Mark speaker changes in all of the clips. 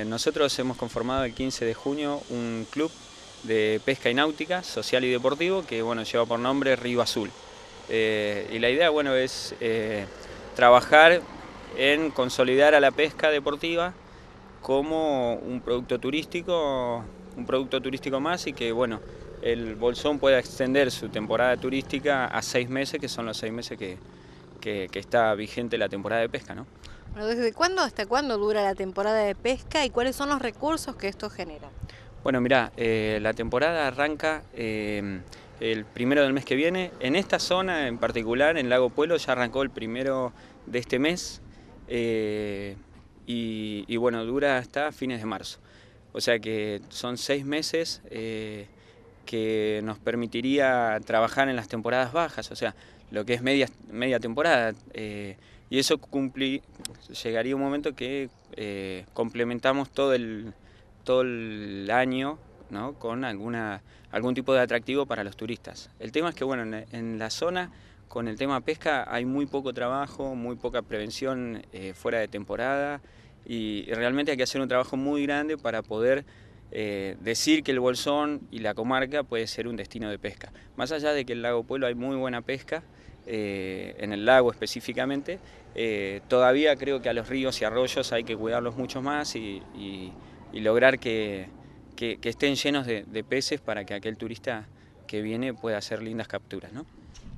Speaker 1: Eh, nosotros hemos conformado el 15 de junio un club de pesca y náutica, social y deportivo, que bueno, lleva por nombre Río Azul. Eh, y la idea bueno, es eh, trabajar en consolidar a la pesca deportiva como un producto turístico, un producto turístico más y que bueno, el Bolsón pueda extender su temporada turística a seis meses, que son los seis meses que, que está vigente la temporada de pesca. ¿no?
Speaker 2: ¿Desde cuándo hasta cuándo dura la temporada de pesca y cuáles son los recursos que esto genera?
Speaker 1: Bueno, mira, eh, la temporada arranca em, el primero del mes que viene. En esta zona en particular, en Lago Pueblo, ya arrancó el primero de este mes eh, y, bueno, dura hasta fines de marzo. O sea que son seis meses eh, que nos permitiría trabajar en las temporadas bajas, o sea, lo que es media, media temporada y eso llegaría un momento que eh, complementamos todo el, todo el año ¿no? con alguna, algún tipo de atractivo para los turistas. El tema es que bueno, en, la zona con el tema pesca hay muy poco trabajo, muy poca prevención eh, fuera de temporada y realmente hay que hacer un trabajo muy grande para poder eh, decir que el Bolsón y la comarca puede ser un destino de pesca. Más allá de que el lago Pueblo hay muy buena pesca, eh, en el lago específicamente, eh, todavía creo que a los ríos y arroyos hay que cuidarlos mucho más y, lograr que, estén llenos de, peces para que aquel turista que viene pueda hacer lindas capturas. ¿no?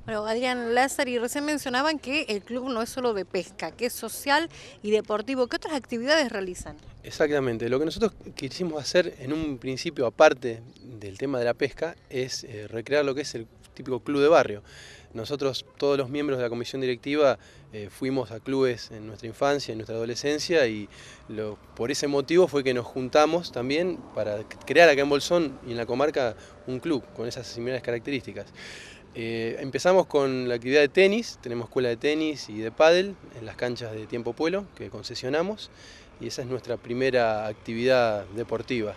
Speaker 2: Bueno, Adrián Lázaro, y recién mencionaban que el club no es solo de pesca, que es social y deportivo. ¿Qué otras actividades realizan?
Speaker 3: Exactamente, lo que nosotros quisimos hacer en un principio, aparte del tema de la pesca, es eh, recrear lo que es el típico club de barrio. Nosotros, todos los miembros de la comisión directiva, eh, fuimos a clubes en nuestra infancia, en nuestra adolescencia, y por ese motivo fue que nos juntamos también para crear acá en Bolsón y en la comarca un club con esas similares características. Eh, empezamos con la actividad de tenis, tenemos escuela de tenis y de pádel en las canchas de Tiempo Pueblo que concesionamos y esa es nuestra primera actividad deportiva.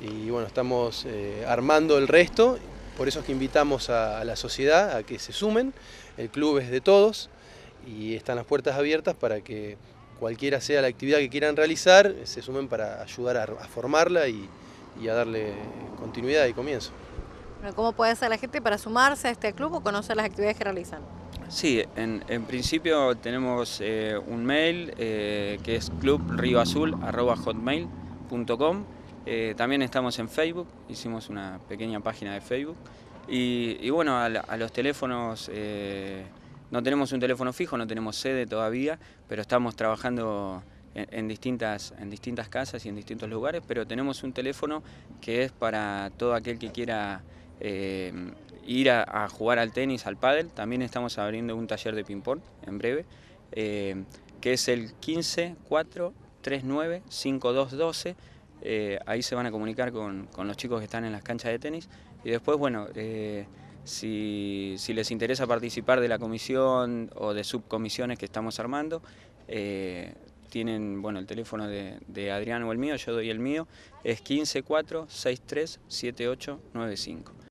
Speaker 3: Y bueno, estamos eh, armando el resto por eso es que invitamos a, la sociedad a que se sumen, el club es de todos y están las puertas abiertas para que cualquiera sea la actividad que quieran realizar, se sumen para ayudar a, formarla y, a darle continuidad y comienzo.
Speaker 2: ¿Cómo puede hacer la gente para sumarse a este club o conocer las actividades que realizan?
Speaker 3: Sí, en, principio
Speaker 1: tenemos eh, un mail eh, que es clubrioazul.com eh, también estamos en Facebook, hicimos una pequeña página de Facebook. Y, bueno, a, los teléfonos, eh, no tenemos un teléfono fijo, no tenemos sede todavía, pero estamos trabajando en, distintas, en distintas casas y en distintos lugares, pero tenemos un teléfono que es para todo aquel que quiera eh, ir a, jugar al tenis, al pádel. También estamos abriendo un taller de ping-pong en breve, que es el 15 39 5212 eh, ahí se van a comunicar con, los chicos que están en las canchas de tenis y después, bueno, eh, si, les interesa participar de la comisión o de subcomisiones que estamos armando, eh, tienen bueno, el teléfono de, de, Adrián o el mío, yo doy el mío, es 154